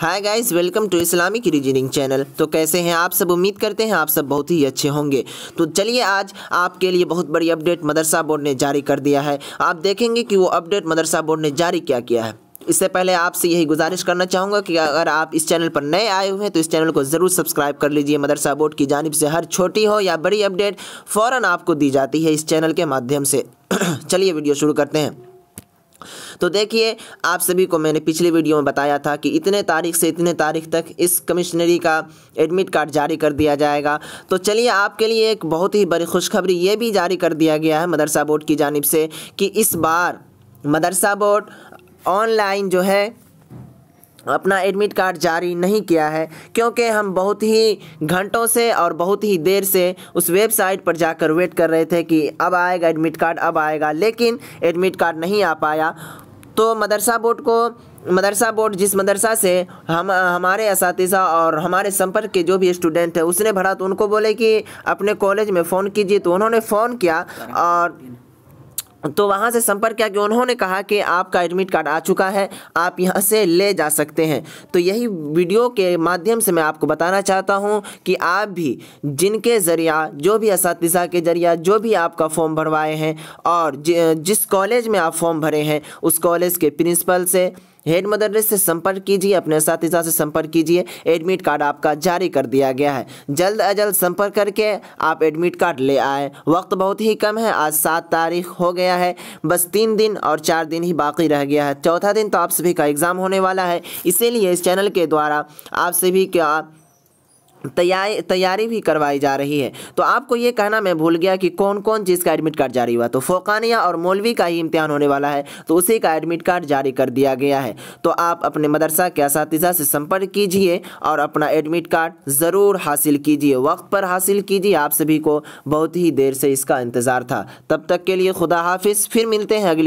hi guys welcome to Islamic reasoning channel तो कैसे हैं आप सब उम्मीद करते हैं आप सब बहुत ही अच्छे होंगे तो चलिए आज आपके लिए बहुत बड़ी अपडेट मदरसा बोर्ड ने जारी कर दिया है आप देखेंगे कि वो अपडेट मदरसा बोर्ड ने जारी क्या किया है इससे पहले आपसे यही गुजारिश करना चाहूँगा कि अगर आप इस चैनल पर नए आए हुए हैं तो इस चैनल को ज़रूर सब्सक्राइब कर लीजिए मदरसा बोर्ड की जानब से हर छोटी हो या बड़ी अपडेट फ़ौर आपको दी जाती है इस चैनल के माध्यम से चलिए वीडियो शुरू करते हैं तो देखिए आप सभी को मैंने पिछले वीडियो में बताया था कि इतने तारीख से इतने तारीख तक इस कमिश्नरी का एडमिट कार्ड जारी कर दिया जाएगा तो चलिए आपके लिए एक बहुत ही बड़ी खुशखबरी ये भी जारी कर दिया गया है मदरसा बोर्ड की जानब से कि इस बार मदरसा बोर्ड ऑनलाइन जो है अपना एडमिट कार्ड जारी नहीं किया है क्योंकि हम बहुत ही घंटों से और बहुत ही देर से उस वेबसाइट पर जाकर वेट कर रहे थे कि अब आएगा एडमिट कार्ड अब आएगा लेकिन एडमिट कार्ड नहीं आ पाया तो मदरसा बोर्ड को मदरसा बोर्ड जिस मदरसा से हम हमारे इस और हमारे संपर्क के जो भी स्टूडेंट है उसने भरा तो उनको बोले कि अपने कॉलेज में फ़ोन कीजिए तो उन्होंने फ़ोन किया और तो वहाँ से संपर्क किया कि उन्होंने कहा कि आपका एडमिट कार्ड आ चुका है आप यहाँ से ले जा सकते हैं तो यही वीडियो के माध्यम से मैं आपको बताना चाहता हूँ कि आप भी जिनके ज़रिया जो भी इस के ज़रिया जो भी आपका फॉर्म भरवाए हैं और जिस कॉलेज में आप फॉर्म भरे हैं उस कॉलेज के प्रिंसिपल से हेड मदर से संपर्क कीजिए अपने साथीसा से संपर्क कीजिए एडमिट कार्ड आपका जारी कर दिया गया है जल्द अज जल्द संपर्क करके आप एडमिट कार्ड ले आए वक्त बहुत ही कम है आज सात तारीख हो गया है बस तीन दिन और चार दिन ही बाकी रह गया है चौथा दिन तो आप सभी का एग्ज़ाम होने वाला है इसीलिए इस चैनल के द्वारा आप सभी का तैयारी तैयारी भी करवाई जा रही है तो आपको ये कहना मैं भूल गया कि कौन कौन चीज़ का एडमिट कार्ड जारी हुआ तो फोकानिया और मौलवी का ही इम्तहान होने वाला है तो उसी का एडमिट कार्ड जारी कर दिया गया है तो आप अपने मदरसा के इस से संपर्क कीजिए और अपना एडमिट कार्ड ज़रूर हासिल कीजिए वक्त पर हासिल कीजिए आप सभी को बहुत ही देर से इसका इंतज़ार था तब तक के लिए खुदा हाफिज़ फिर मिलते हैं अगली